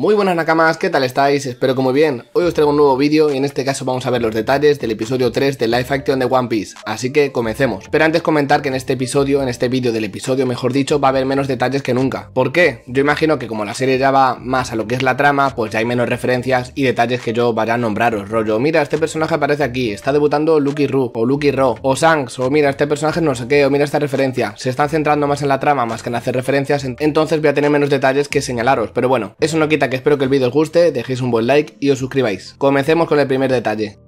Muy buenas nakamas, ¿qué tal estáis? Espero que muy bien. Hoy os traigo un nuevo vídeo y en este caso vamos a ver los detalles del episodio 3 de Life Action de One Piece, así que comencemos. Pero antes comentar que en este episodio, en este vídeo del episodio mejor dicho, va a haber menos detalles que nunca. ¿Por qué? Yo imagino que como la serie ya va más a lo que es la trama, pues ya hay menos referencias y detalles que yo vaya a nombraros. Rollo, mira, este personaje aparece aquí, está debutando Lucky Roo o Lucky Ro, o Shanks, o mira, este personaje no sé qué, o mira esta referencia. Se están centrando más en la trama más que en hacer referencias, entonces voy a tener menos detalles que señalaros, pero bueno, eso no quita que espero que el vídeo os guste, dejéis un buen like y os suscribáis. Comencemos con el primer detalle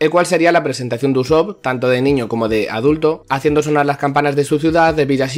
el cual sería la presentación de Usopp, tanto de niño como de adulto, haciendo sonar las campanas de su ciudad, de Villa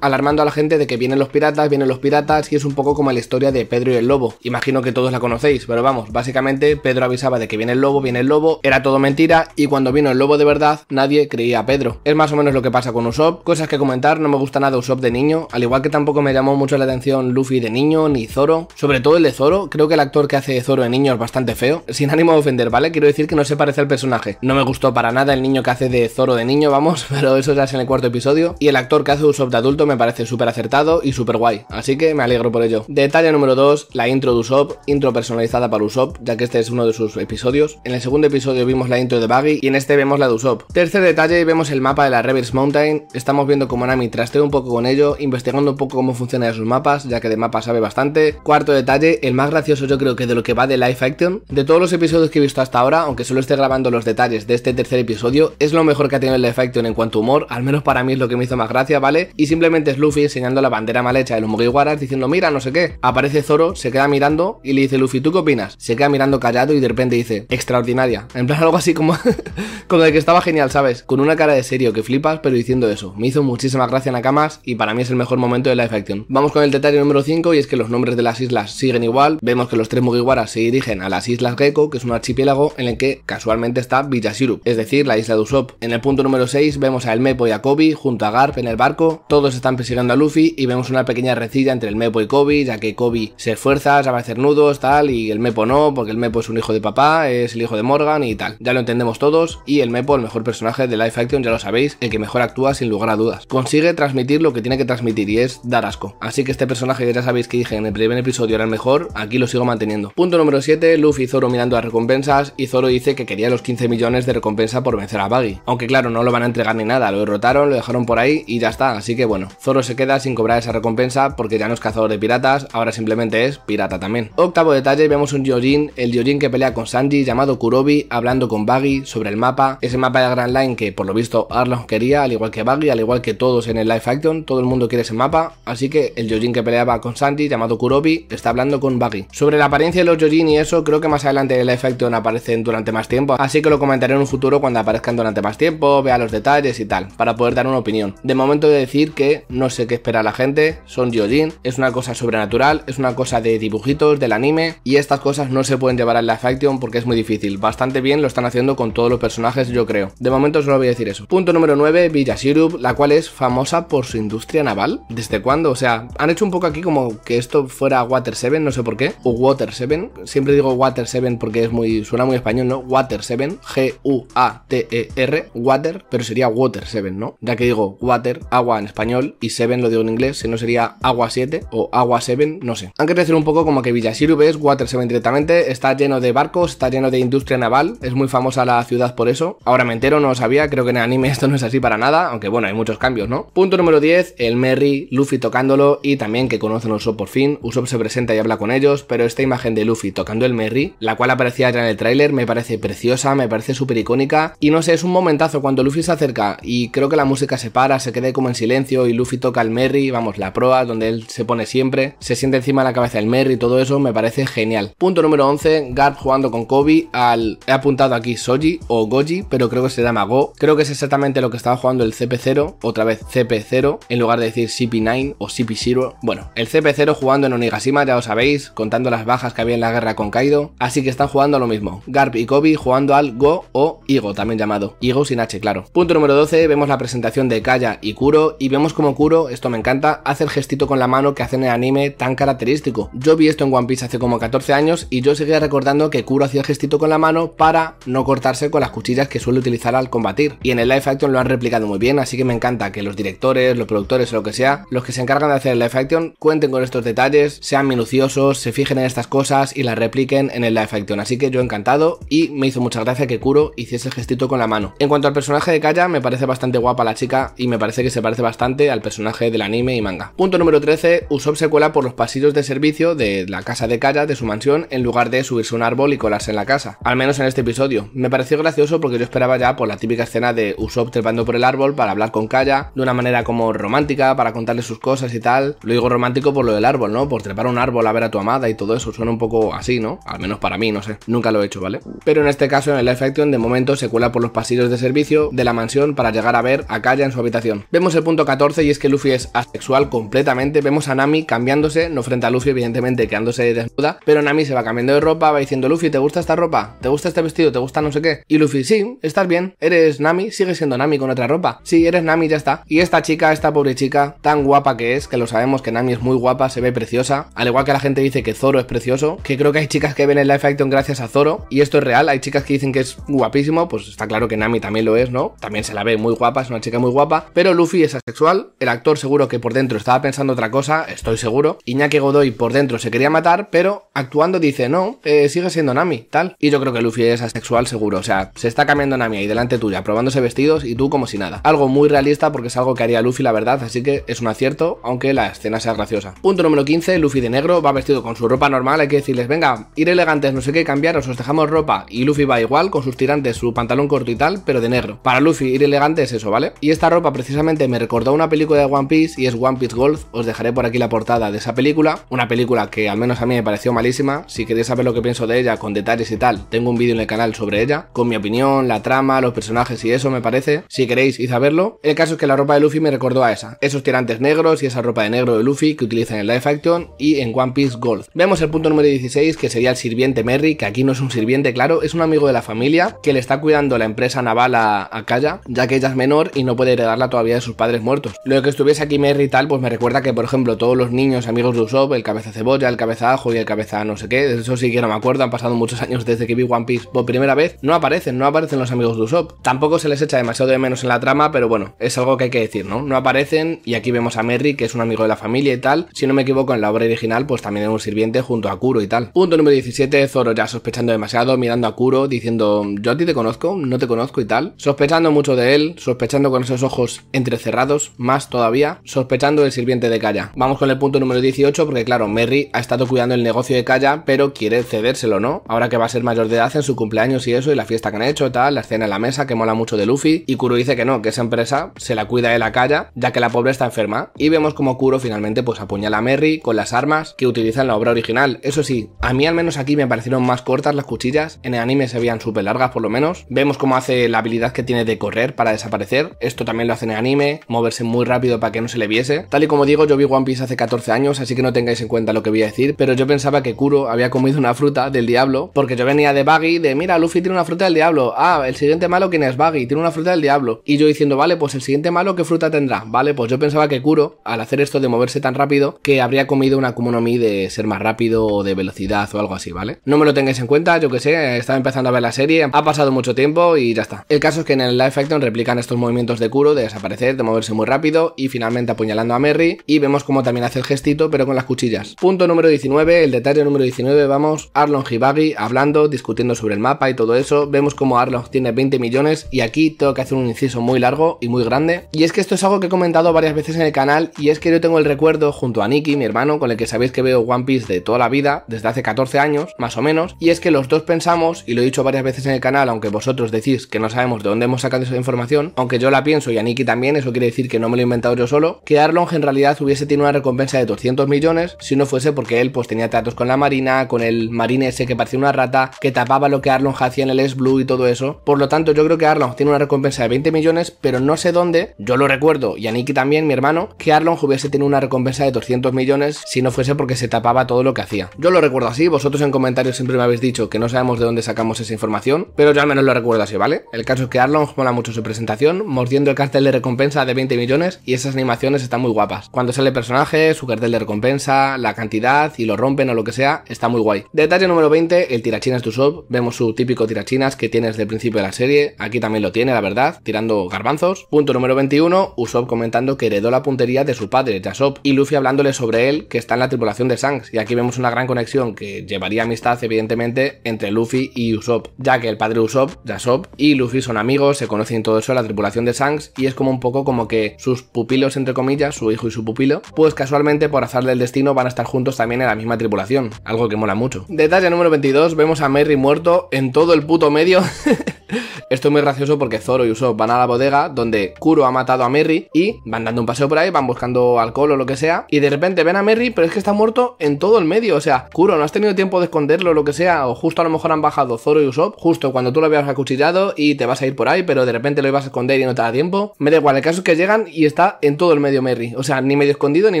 alarmando a la gente de que vienen los piratas, vienen los piratas, y es un poco como la historia de Pedro y el Lobo. Imagino que todos la conocéis, pero vamos, básicamente Pedro avisaba de que viene el lobo, viene el lobo, era todo mentira, y cuando vino el lobo de verdad, nadie creía a Pedro. Es más o menos lo que pasa con Usopp, cosas que comentar, no me gusta nada Usopp de niño, al igual que tampoco me llamó mucho la atención Luffy de niño, ni Zoro, sobre todo el de Zoro, creo que el actor que hace Zoro de niño es bastante feo, sin ánimo de ofender, ¿vale? Quiero decir que no se parece al personaje no me gustó para nada el niño que hace de Zoro de niño, vamos, pero eso ya es en el cuarto episodio. Y el actor que hace Usopp de adulto me parece súper acertado y súper guay, así que me alegro por ello. Detalle número 2, la intro de Usopp, intro personalizada para Usopp, ya que este es uno de sus episodios. En el segundo episodio vimos la intro de Baggy y en este vemos la de Usopp. Tercer detalle, vemos el mapa de la Reverse Mountain, estamos viendo cómo Nami trastea un poco con ello, investigando un poco cómo funcionan sus mapas, ya que de mapas sabe bastante. Cuarto detalle, el más gracioso yo creo que de lo que va de Life Action. De todos los episodios que he visto hasta ahora, aunque solo esté grabando los detalles de este tercer episodio. Es lo mejor que ha tenido el de en cuanto a humor, al menos para mí es lo que me hizo más gracia, ¿vale? Y simplemente es Luffy enseñando la bandera mal hecha de los Mugiwaras diciendo, mira, no sé qué. Aparece Zoro, se queda mirando y le dice, Luffy, ¿tú qué opinas? Se queda mirando callado y de repente dice, extraordinaria. En plan, algo así como, como de que estaba genial, ¿sabes? Con una cara de serio que flipas, pero diciendo eso. Me hizo muchísima gracia Nakamas y para mí es el mejor momento de la Action. Vamos con el detalle número 5 y es que los nombres de las islas siguen igual. Vemos que los tres Mugiwaras se dirigen a las Islas Gecko, que es un archipiélago en el que casualmente está está Villa es decir, la isla de Usopp. En el punto número 6 vemos a el Mepo y a Kobe junto a Garp en el barco, todos están persiguiendo a Luffy y vemos una pequeña recilla entre el Mepo y Kobe, ya que Kobe se esfuerza a hacer nudos, tal, y el Mepo no, porque el Mepo es un hijo de papá, es el hijo de Morgan y tal. Ya lo entendemos todos, y el Mepo, el mejor personaje de Life Action, ya lo sabéis, el que mejor actúa sin lugar a dudas. Consigue transmitir lo que tiene que transmitir y es dar asco. Así que este personaje ya sabéis que dije en el primer episodio era el mejor, aquí lo sigo manteniendo. Punto número 7, Luffy y Zoro mirando a recompensas y Zoro dice que quería los 15 millones de recompensa por vencer a Baggy. Aunque claro, no lo van a entregar ni nada, lo derrotaron, lo dejaron por ahí y ya está, así que bueno, Zoro se queda sin cobrar esa recompensa porque ya no es cazador de piratas, ahora simplemente es pirata también. Octavo detalle, vemos un Jojin el Jojin que pelea con Sanji llamado Kurobi, hablando con Baggy sobre el mapa, ese mapa de Grand Line que por lo visto Arlong quería, al igual que Baggy, al igual que todos en el Life Action, todo el mundo quiere ese mapa, así que el Jojin que peleaba con Sanji llamado Kurobi está hablando con Baggy. Sobre la apariencia de los Jojin y eso, creo que más adelante el Life Action aparecen durante más tiempo, así que lo comentaré en un futuro cuando aparezcan durante más tiempo, vea los detalles y tal, para poder dar una opinión. De momento de decir que no sé qué espera la gente, son yojin es una cosa sobrenatural, es una cosa de dibujitos, del anime, y estas cosas no se pueden llevar a la Faction porque es muy difícil. Bastante bien lo están haciendo con todos los personajes, yo creo. De momento solo voy a decir eso. Punto número 9, Villa Sirup, la cual es famosa por su industria naval. ¿Desde cuándo? O sea, han hecho un poco aquí como que esto fuera Water seven no sé por qué, o Water seven Siempre digo Water seven porque es muy suena muy español, ¿no? Water seven G-U-A-T-E-R, Water, pero sería Water 7, ¿no? Ya que digo Water, agua en español, y 7 lo digo en inglés, si no sería Agua 7 o Agua 7, no sé. Han crecido un poco como que Villasiru es Water 7 directamente, está lleno de barcos, está lleno de industria naval, es muy famosa la ciudad por eso. Ahora me entero, no lo sabía, creo que en el anime esto no es así para nada, aunque bueno, hay muchos cambios, ¿no? Punto número 10, el Merry, Luffy tocándolo y también que conocen a Usopp por fin. Usopp se presenta y habla con ellos, pero esta imagen de Luffy tocando el Merry, la cual aparecía ya en el tráiler, me parece preciosa, me parece súper icónica. Y no sé, es un momentazo cuando Luffy se acerca y creo que la música se para, se quede como en silencio y Luffy toca al Merry, vamos, la proa, donde él se pone siempre, se siente encima de la cabeza el Merry, todo eso me parece genial. Punto número 11, Garp jugando con Kobe al... He apuntado aquí Soji o Goji, pero creo que se llama Go. Creo que es exactamente lo que estaba jugando el CP0, otra vez CP0, en lugar de decir CP9 o CP0. Bueno, el CP0 jugando en Onigashima, ya os sabéis, contando las bajas que había en la guerra con Kaido, así que están jugando lo mismo. Garp y Kobe jugando al Go o Igo, también llamado. Igo sin H, claro. Punto número 12, vemos la presentación de Kaya y Kuro y vemos como Kuro, esto me encanta, hace el gestito con la mano que hace en el anime tan característico. Yo vi esto en One Piece hace como 14 años y yo seguía recordando que Kuro hacía el gestito con la mano para no cortarse con las cuchillas que suele utilizar al combatir. Y en el live action lo han replicado muy bien, así que me encanta que los directores, los productores o lo que sea, los que se encargan de hacer el live action, cuenten con estos detalles, sean minuciosos, se fijen en estas cosas y las repliquen en el live action. Así que yo encantado y me hizo muchas gracias que Kuro hiciese el gestito con la mano. En cuanto al personaje de Kaya, me parece bastante guapa la chica y me parece que se parece bastante al personaje del anime y manga. Punto número 13, Usopp se cuela por los pasillos de servicio de la casa de Kaya, de su mansión, en lugar de subirse a un árbol y colarse en la casa. Al menos en este episodio. Me pareció gracioso porque yo esperaba ya por la típica escena de Usopp trepando por el árbol para hablar con Kaya, de una manera como romántica, para contarle sus cosas y tal. Lo digo romántico por lo del árbol, ¿no? Por trepar un árbol a ver a tu amada y todo eso. Suena un poco así, ¿no? Al menos para mí, no sé. Nunca lo he hecho, ¿vale? Pero en este caso, en el de momento se cuela por los pasillos de servicio de la mansión para llegar a ver a Kaya en su habitación. Vemos el punto 14 y es que Luffy es asexual completamente, vemos a Nami cambiándose, no frente a Luffy evidentemente quedándose desnuda, pero Nami se va cambiando de ropa, va diciendo Luffy, ¿te gusta esta ropa? ¿Te gusta este vestido? ¿Te gusta no sé qué? Y Luffy, sí, estás bien, eres Nami, sigue siendo Nami con otra ropa. Sí, eres Nami, ya está. Y esta chica, esta pobre chica, tan guapa que es, que lo sabemos que Nami es muy guapa, se ve preciosa, al igual que la gente dice que Zoro es precioso, que creo que hay chicas que ven el live action gracias a Zoro, y esto es real, hay chicas que dicen que es guapísimo, pues está claro que Nami también lo es, ¿no? También se la ve muy guapa, es una chica muy guapa, pero Luffy es asexual, el actor seguro que por dentro estaba pensando otra cosa, estoy seguro, Iñaki Godoy por dentro se quería matar, pero actuando dice, no, eh, sigue siendo Nami, tal. Y yo creo que Luffy es asexual seguro, o sea, se está cambiando Nami ahí delante tuya, probándose vestidos y tú como si nada. Algo muy realista porque es algo que haría Luffy, la verdad, así que es un acierto, aunque la escena sea graciosa. Punto número 15, Luffy de negro va vestido con su ropa normal, hay que decirles, venga, ir elegantes, no sé qué, cambiaros, os dejamos ropa y Luffy va igual con sus tirantes, su pantalón corto y tal, pero de negro. Para Luffy ir elegante es eso, ¿vale? Y esta ropa precisamente me recordó una película de One Piece y es One Piece Golf. Os dejaré por aquí la portada de esa película. Una película que al menos a mí me pareció malísima. Si queréis saber lo que pienso de ella con detalles y tal, tengo un vídeo en el canal sobre ella, con mi opinión, la trama, los personajes y eso me parece. Si queréis ir a verlo. El caso es que la ropa de Luffy me recordó a esa. Esos tirantes negros y esa ropa de negro de Luffy que utilizan en Life Action y en One Piece Golf. Vemos el punto número 16 que sería el sirviente Merry, que aquí no es un sirviente, claro, es un amigo de la familia que le está cuidando la empresa naval a, Kaya, ya que ella es menor y no puede heredarla todavía de sus padres muertos. Lo que estuviese aquí Merry y tal, pues me recuerda que, por ejemplo, todos los niños amigos de Usopp, el cabeza cebolla, el cabeza ajo y el cabeza no sé qué, de eso sí que no me acuerdo, han pasado muchos años desde que vi One Piece por primera vez, no aparecen, no aparecen los amigos de Usopp. Tampoco se les echa demasiado de menos en la trama, pero bueno, es algo que hay que decir, ¿no? No aparecen y aquí vemos a Merry, que es un amigo de la familia y tal. Si no me equivoco, en la obra original, pues también es un sirviente junto a Kuro y tal. Punto número 17, Zoro ya sospechando demasiado, mirando a Kuro, diciendo yo a ti te conozco, no te conozco y tal, sospechando mucho de él, sospechando con esos ojos entrecerrados, más todavía, sospechando del sirviente de Kaya Vamos con el punto número 18, porque claro, Merry ha estado cuidando el negocio de Kaya, pero quiere cedérselo, ¿no? Ahora que va a ser mayor de edad en su cumpleaños y eso, y la fiesta que han hecho, tal, la escena en la mesa que mola mucho de Luffy, y Kuro dice que no, que esa empresa se la cuida de la Kaya, ya que la pobre está enferma, y vemos como Kuro finalmente pues apuñala a Merry con las armas que utiliza en la obra original. Eso sí, a mí al menos aquí me parecieron más cortas las cuchillas, en el anime se veían largas por lo menos. Vemos cómo hace la habilidad que tiene de correr para desaparecer. Esto también lo hace en anime, moverse muy rápido para que no se le viese. Tal y como digo, yo vi One Piece hace 14 años, así que no tengáis en cuenta lo que voy a decir, pero yo pensaba que Kuro había comido una fruta del diablo, porque yo venía de Baggy de, mira, Luffy tiene una fruta del diablo. Ah, el siguiente malo, ¿quién es Baggy? Tiene una fruta del diablo. Y yo diciendo, vale, pues el siguiente malo, ¿qué fruta tendrá? Vale, pues yo pensaba que Kuro, al hacer esto de moverse tan rápido, que habría comido una Kumonomi de ser más rápido o de velocidad o algo así, ¿vale? No me lo tengáis en cuenta, yo que sé, eh, estaba empezando a ver las ha pasado mucho tiempo y ya está. El caso es que en el live action replican estos movimientos de Kuro de desaparecer, de moverse muy rápido y finalmente apuñalando a Merry y vemos como también hace el gestito pero con las cuchillas. Punto número 19, el detalle número 19, vamos, Arlong Hibagi hablando, discutiendo sobre el mapa y todo eso, vemos como Arlong tiene 20 millones y aquí tengo que hacer un inciso muy largo y muy grande. Y es que esto es algo que he comentado varias veces en el canal y es que yo tengo el recuerdo junto a Nicky, mi hermano, con el que sabéis que veo One Piece de toda la vida, desde hace 14 años, más o menos, y es que los dos pensamos, y lo he dicho varias veces, en el canal, aunque vosotros decís que no sabemos de dónde hemos sacado esa información, aunque yo la pienso y a Nicky también, eso quiere decir que no me lo he inventado yo solo, que Arlong en realidad hubiese tenido una recompensa de 200 millones si no fuese porque él pues tenía tratos con la marina, con el marine ese que parecía una rata, que tapaba lo que Arlong hacía en el S Blue y todo eso. Por lo tanto, yo creo que Arlong tiene una recompensa de 20 millones, pero no sé dónde, yo lo recuerdo, y a Nicky también, mi hermano, que Arlong hubiese tenido una recompensa de 200 millones si no fuese porque se tapaba todo lo que hacía. Yo lo recuerdo así, vosotros en comentarios siempre me habéis dicho que no sabemos de dónde sacamos esa información pero yo al menos lo recuerdo así, ¿vale? El caso es que Arlong mola mucho su presentación, mordiendo el cartel de recompensa de 20 millones y esas animaciones están muy guapas. Cuando sale el personaje, su cartel de recompensa, la cantidad y lo rompen o lo que sea, está muy guay. Detalle número 20, el tirachinas de Usopp, Vemos su típico tirachinas que tiene desde el principio de la serie. Aquí también lo tiene, la verdad, tirando garbanzos. Punto número 21, Usopp comentando que heredó la puntería de su padre, Jasop, y Luffy hablándole sobre él que está en la tripulación de Shanks. Y aquí vemos una gran conexión que llevaría amistad, evidentemente, entre Luffy y Usopp que el padre Usopp, Jasop, y Luffy son amigos, se conocen todo eso la tripulación de Shanks y es como un poco como que sus pupilos, entre comillas, su hijo y su pupilo, pues casualmente por azar del destino van a estar juntos también en la misma tripulación, algo que mola mucho. Detalle número 22, vemos a Merry muerto en todo el puto medio. Esto es muy gracioso porque Zoro y Usopp van a la bodega donde Kuro ha matado a Merry y van dando un paseo por ahí, van buscando alcohol o lo que sea y de repente ven a Merry pero es que está muerto en todo el medio, o sea, Kuro no has tenido tiempo de esconderlo o lo que sea o justo a lo mejor han bajado Zoro y Usopp justo cuando tú lo habías acuchillado y te vas a ir por ahí, pero de repente lo ibas a esconder y no te da tiempo. Me da igual, el caso es que llegan y está en todo el medio Merry. O sea, ni medio escondido ni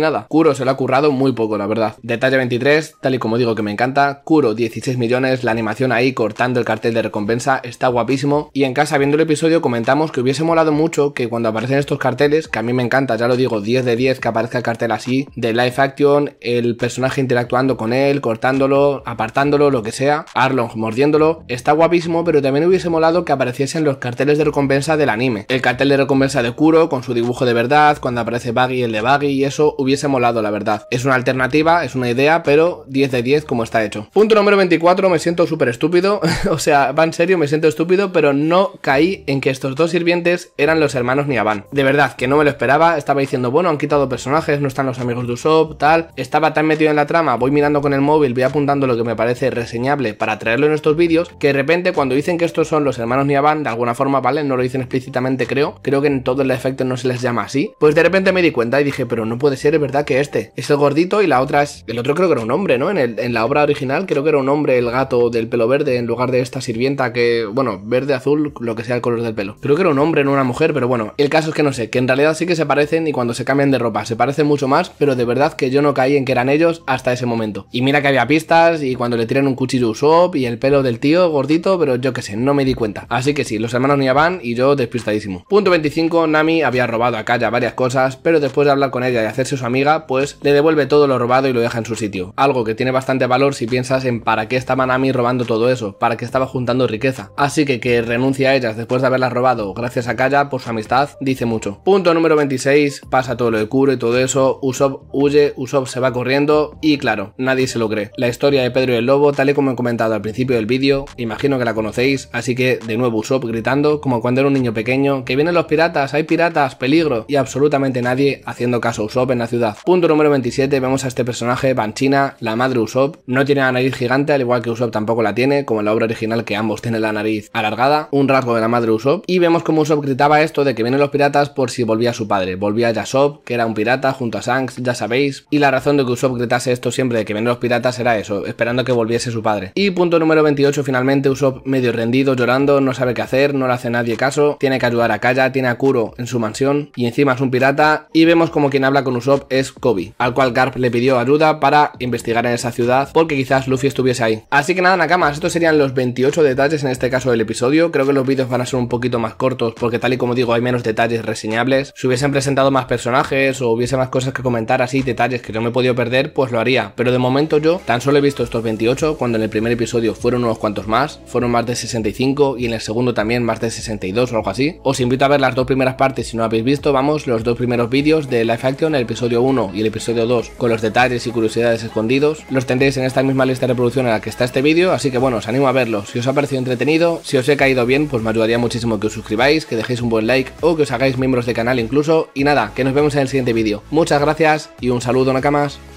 nada. Curo se lo ha currado muy poco, la verdad. Detalle 23, tal y como digo que me encanta. Kuro 16 millones, la animación ahí cortando el cartel de recompensa está guapísimo. Y en casa, viendo el episodio, comentamos que hubiese molado mucho que cuando aparecen estos carteles, que a mí me encanta, ya lo digo, 10 de 10 que aparezca el cartel así, de live action, el personaje interactuando con él, cortándolo, apartándolo, lo que sea, Arlong mordiéndolo, está guapísimo pero también hubiese molado que apareciesen los carteles de recompensa del anime. El cartel de recompensa de Kuro con su dibujo de verdad, cuando aparece Baggy el de Baggy y eso hubiese molado, la verdad. Es una alternativa, es una idea, pero 10 de 10 como está hecho. Punto número 24, me siento súper estúpido, o sea, va en serio, me siento estúpido, pero no caí en que estos dos sirvientes eran los hermanos Niaban. De verdad, que no me lo esperaba, estaba diciendo, bueno, han quitado personajes, no están los amigos de Usopp, tal, estaba tan metido en la trama, voy mirando con el móvil, voy apuntando lo que me parece reseñable para traerlo en estos vídeos, que de repente cuando dicen que estos son los hermanos Niaban, de alguna forma, ¿vale? No lo dicen explícitamente, creo. Creo que en todo el efecto no se les llama así. Pues de repente me di cuenta y dije, pero no puede ser, es verdad que este es el gordito y la otra es... El otro creo que era un hombre, ¿no? En, la obra original creo que era un hombre el gato del pelo verde en lugar de esta sirvienta que, bueno, verde, azul, lo que sea el color del pelo. Creo que era un hombre, no una mujer, pero bueno. El caso es que no sé, que en realidad sí que se parecen y cuando se cambian de ropa se parecen mucho más, pero de verdad que yo no caí en que eran ellos hasta ese momento. Y mira que había pistas y cuando le tiran un cuchillo Usopp y el pelo del tío gordito pero yo qué sé, no me di cuenta. Así que sí, los hermanos ni y yo despistadísimo. Punto 25, Nami había robado a Kaya varias cosas, pero después de hablar con ella y hacerse su amiga, pues le devuelve todo lo robado y lo deja en su sitio. Algo que tiene bastante valor si piensas en para qué estaba Nami robando todo eso, para qué estaba juntando riqueza. Así que que renuncia a ellas después de haberlas robado gracias a Kaya por su amistad, dice mucho. Punto número 26, pasa todo lo de Kuro y todo eso, Usopp huye, Usopp se va corriendo y claro, nadie se lo cree. La historia de Pedro y el Lobo, tal y como he comentado al principio del vídeo, imagino que la conocéis, así que de nuevo Usopp gritando como cuando era un niño pequeño, que vienen los piratas, hay piratas, peligro, y absolutamente nadie haciendo caso a Usopp en la ciudad. Punto número 27, vemos a este personaje, Panchina, la madre Usopp, no tiene la nariz gigante, al igual que Usopp tampoco la tiene, como en la obra original que ambos tienen la nariz alargada, un rasgo de la madre Usopp, y vemos como Usopp gritaba esto de que vienen los piratas por si volvía su padre, volvía Yasop, que era un pirata junto a Shanks, ya sabéis, y la razón de que Usopp gritase esto siempre de que vienen los piratas era eso, esperando que volviese su padre. Y punto número 28, finalmente Usopp medio rendido, llorando, no sabe qué hacer, no le hace nadie caso, tiene que ayudar a Kaya, tiene a Kuro en su mansión y encima es un pirata y vemos como quien habla con Usopp es Kobe, al cual Garp le pidió ayuda para investigar en esa ciudad porque quizás Luffy estuviese ahí. Así que nada, Nakamas, estos serían los 28 detalles en este caso del episodio, creo que los vídeos van a ser un poquito más cortos porque tal y como digo hay menos detalles reseñables, si hubiesen presentado más personajes o hubiese más cosas que comentar así, detalles que no me he podido perder, pues lo haría, pero de momento yo tan solo he visto estos 28 cuando en el primer episodio fueron unos cuantos más, fueron más de 65 y en el segundo también más de 62 o algo así. Os invito a ver las dos primeras partes si no habéis visto, vamos, los dos primeros vídeos de Life Action, el episodio 1 y el episodio 2 con los detalles y curiosidades escondidos. Los tendréis en esta misma lista de reproducción en la que está este vídeo, así que bueno, os animo a verlos. Si os ha parecido entretenido, si os he caído bien, pues me ayudaría muchísimo que os suscribáis, que dejéis un buen like o que os hagáis miembros de canal incluso. Y nada, que nos vemos en el siguiente vídeo. Muchas gracias y un saludo, Nakamas.